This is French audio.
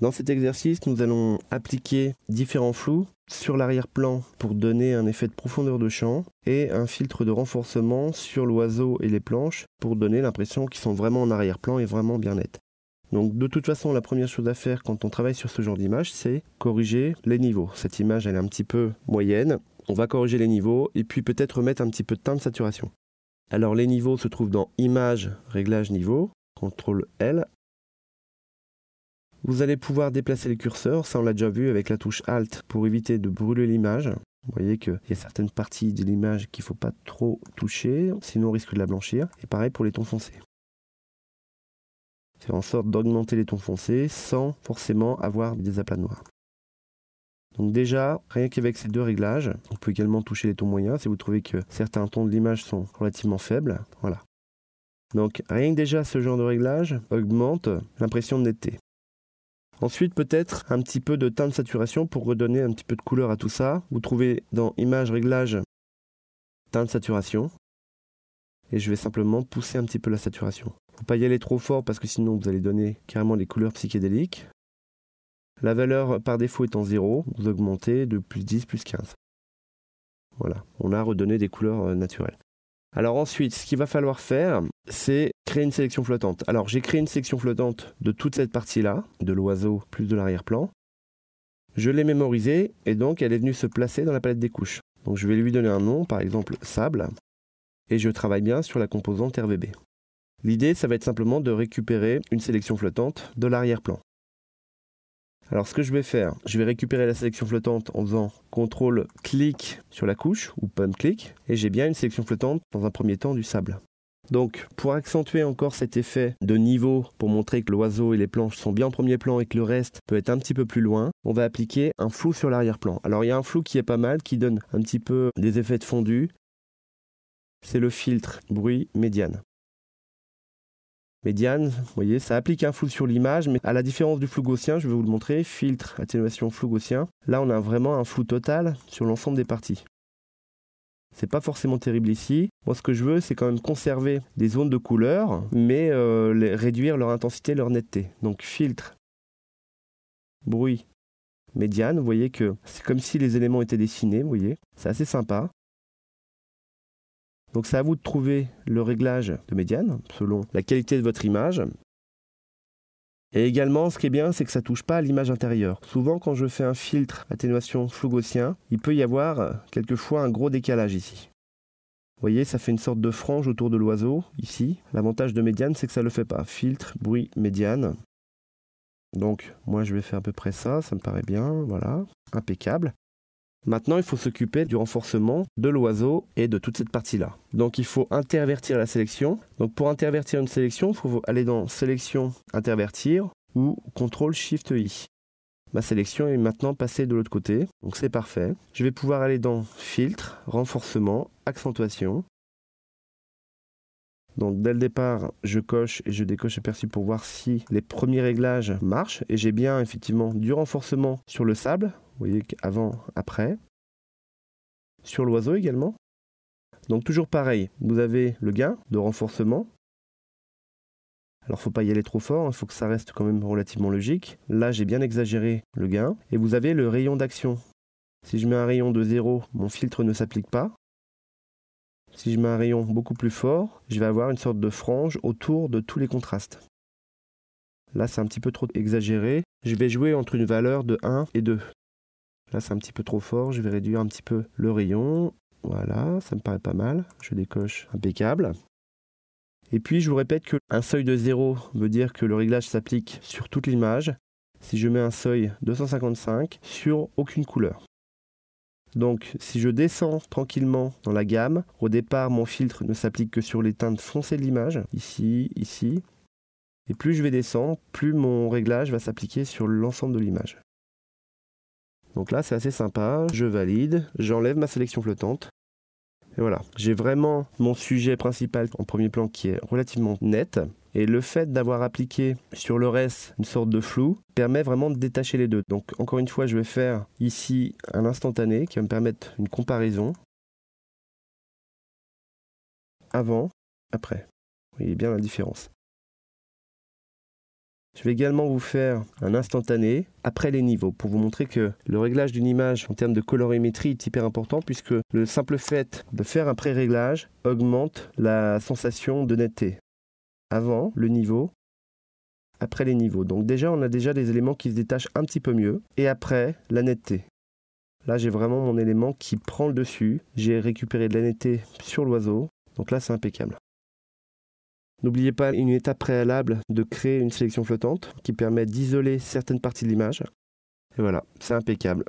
Dans cet exercice, nous allons appliquer différents flous sur l'arrière-plan pour donner un effet de profondeur de champ et un filtre de renforcement sur l'oiseau et les planches pour donner l'impression qu'ils sont vraiment en arrière-plan et vraiment bien nets. Donc de toute façon, la première chose à faire quand on travaille sur ce genre d'image, c'est corriger les niveaux. Cette image, elle est un petit peu moyenne. On va corriger les niveaux et puis peut-être mettre un petit peu de teint de saturation. Alors les niveaux se trouvent dans Image, Réglage niveau, CTRL L. Vous allez pouvoir déplacer le curseur, ça on l'a déjà vu avec la touche Alt pour éviter de brûler l'image. Vous voyez qu'il y a certaines parties de l'image qu'il ne faut pas trop toucher, sinon on risque de la blanchir. Et pareil pour les tons foncés. Faire en sorte d'augmenter les tons foncés sans forcément avoir des aplats noirs. Donc déjà, rien qu'avec ces deux réglages, on peut également toucher les tons moyens si vous trouvez que certains tons de l'image sont relativement faibles. Voilà. Donc rien que déjà ce genre de réglage augmente l'impression de netteté. Ensuite, peut-être un petit peu de teint de saturation pour redonner un petit peu de couleur à tout ça. Vous trouvez dans Image, Réglages, teint de saturation. Et je vais simplement pousser un petit peu la saturation. Faut pas y aller trop fort parce que sinon vous allez donner carrément des couleurs psychédéliques. La valeur par défaut étant 0, vous augmentez de plus 10, plus 15. Voilà, on a redonné des couleurs euh, naturelles. Alors ensuite, ce qu'il va falloir faire, c'est créer une sélection flottante. Alors j'ai créé une sélection flottante de toute cette partie-là, de l'oiseau plus de l'arrière-plan. Je l'ai mémorisée et donc elle est venue se placer dans la palette des couches. Donc je vais lui donner un nom, par exemple sable, et je travaille bien sur la composante RVB. L'idée, ça va être simplement de récupérer une sélection flottante de l'arrière-plan. Alors ce que je vais faire, je vais récupérer la sélection flottante en faisant CTRL clic sur la couche ou pump clic et j'ai bien une sélection flottante dans un premier temps du sable. Donc pour accentuer encore cet effet de niveau, pour montrer que l'oiseau et les planches sont bien en premier plan et que le reste peut être un petit peu plus loin, on va appliquer un flou sur l'arrière-plan. Alors il y a un flou qui est pas mal, qui donne un petit peu des effets de fondu. C'est le filtre bruit médiane. Médiane, vous voyez, ça applique un flou sur l'image, mais à la différence du flou gaussien, je vais vous le montrer, filtre, atténuation flou gaussien, là on a vraiment un flou total sur l'ensemble des parties. C'est pas forcément terrible ici. Moi, ce que je veux, c'est quand même conserver des zones de couleur, mais euh, réduire leur intensité, leur netteté. Donc, filtre, bruit, médiane. Vous voyez que c'est comme si les éléments étaient dessinés. Vous voyez, c'est assez sympa. Donc, c'est à vous de trouver le réglage de médiane selon la qualité de votre image. Et également, ce qui est bien, c'est que ça touche pas à l'image intérieure. Souvent, quand je fais un filtre atténuation flou gaussien, il peut y avoir euh, quelquefois un gros décalage ici. Vous voyez, ça fait une sorte de frange autour de l'oiseau, ici. L'avantage de médiane, c'est que ça ne le fait pas. Filtre, bruit, médiane. Donc, moi, je vais faire à peu près ça, ça me paraît bien, voilà. Impeccable. Maintenant, il faut s'occuper du renforcement de l'oiseau et de toute cette partie-là. Donc il faut intervertir la sélection. Donc pour intervertir une sélection, il faut aller dans sélection, intervertir ou ctrl shift i. Ma sélection est maintenant passée de l'autre côté, donc c'est parfait. Je vais pouvoir aller dans filtre, renforcement, accentuation. Donc dès le départ, je coche et je décoche aperçu pour voir si les premiers réglages marchent. Et j'ai bien effectivement du renforcement sur le sable, vous voyez qu'avant, après. Sur l'oiseau également. Donc toujours pareil, vous avez le gain de renforcement. Alors faut pas y aller trop fort, il hein, faut que ça reste quand même relativement logique. Là j'ai bien exagéré le gain. Et vous avez le rayon d'action. Si je mets un rayon de 0, mon filtre ne s'applique pas. Si je mets un rayon beaucoup plus fort, je vais avoir une sorte de frange autour de tous les contrastes. Là c'est un petit peu trop exagéré. Je vais jouer entre une valeur de 1 et 2. Là, c'est un petit peu trop fort. Je vais réduire un petit peu le rayon. Voilà, ça me paraît pas mal. Je décoche impeccable. Et puis, je vous répète qu'un seuil de 0 veut dire que le réglage s'applique sur toute l'image. Si je mets un seuil 255 sur aucune couleur. Donc si je descends tranquillement dans la gamme, au départ mon filtre ne s'applique que sur les teintes foncées de l'image, ici, ici. Et plus je vais descendre, plus mon réglage va s'appliquer sur l'ensemble de l'image. Donc là, c'est assez sympa. Je valide, j'enlève ma sélection flottante. Et voilà, j'ai vraiment mon sujet principal en premier plan qui est relativement net. Et le fait d'avoir appliqué sur le reste une sorte de flou permet vraiment de détacher les deux. Donc encore une fois, je vais faire ici un instantané qui va me permettre une comparaison. Avant, après. Vous voyez bien la différence. Je vais également vous faire un instantané après les niveaux pour vous montrer que le réglage d'une image en termes de colorimétrie est hyper important puisque le simple fait de faire un pré-réglage augmente la sensation de netteté. Avant le niveau, après les niveaux. Donc déjà on a déjà des éléments qui se détachent un petit peu mieux et après la netteté. Là j'ai vraiment mon élément qui prend le dessus. J'ai récupéré de la netteté sur l'oiseau. Donc là c'est impeccable. N'oubliez pas une étape préalable de créer une sélection flottante qui permet d'isoler certaines parties de l'image. Et voilà, c'est impeccable.